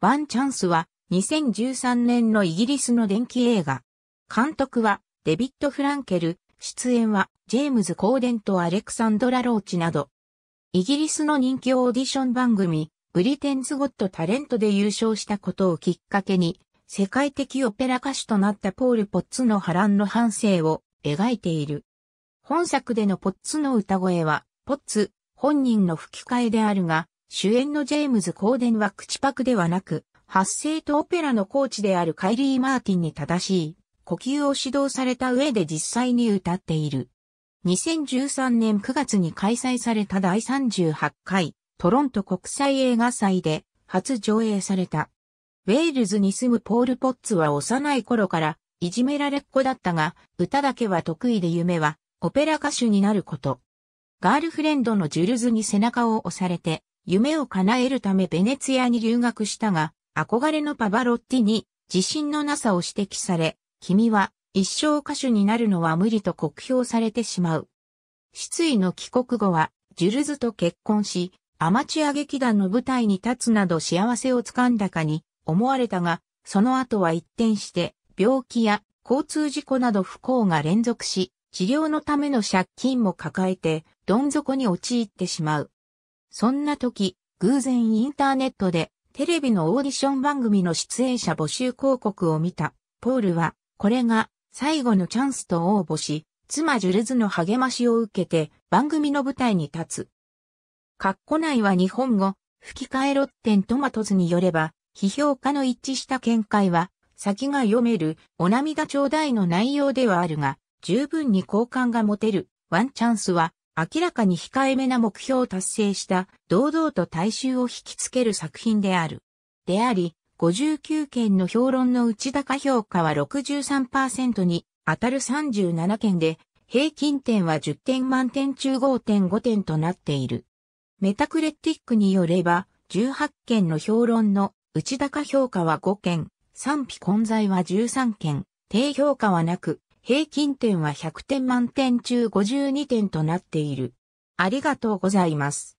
ワン・チャンスは2013年のイギリスの電気映画。監督はデビッド・フランケル、出演はジェームズ・コーデンとアレクサンドラ・ローチなど。イギリスの人気オーディション番組、ブリテンズ・ゴット・タレントで優勝したことをきっかけに、世界的オペラ歌手となったポール・ポッツの波乱の反省を描いている。本作でのポッツの歌声は、ポッツ本人の吹き替えであるが、主演のジェームズ・コーデンは口パクではなく、発声とオペラのコーチであるカイリー・マーティンに正しい呼吸を指導された上で実際に歌っている。2013年9月に開催された第38回トロント国際映画祭で初上映された。ウェールズに住むポール・ポッツは幼い頃からいじめられっ子だったが、歌だけは得意で夢はオペラ歌手になること。ガールフレンドのジュルズに背中を押されて夢を叶えるためベネツィアに留学したが、憧れのパバロッティに自信のなさを指摘され、君は一生歌手になるのは無理と酷評されてしまう。失意の帰国後は、ジュルズと結婚し、アマチュア劇団の舞台に立つなど幸せをつかんだかに思われたが、その後は一転して、病気や交通事故など不幸が連続し、治療のための借金も抱えて、どん底に陥ってしまう。そんな時、偶然インターネットでテレビのオーディション番組の出演者募集広告を見た。ポールは、これが最後のチャンスと応募し、妻ジュルズの励ましを受けて番組の舞台に立つ。カッコ内は日本語、吹き替えロッテントマトズによれば、批評家の一致した見解は、先が読める、お涙頂戴の内容ではあるが、十分に好感が持てる、ワンチャンスは、明らかに控えめな目標を達成した堂々と大衆を引きつける作品である。であり、59件の評論の内高評価は63%に当たる37件で、平均点は10点満点中5.5点となっている。メタクレティックによれば、18件の評論の内高評価は5件、賛否混在は13件、低評価はなく、平均点は100点満点中52点となっている。ありがとうございます。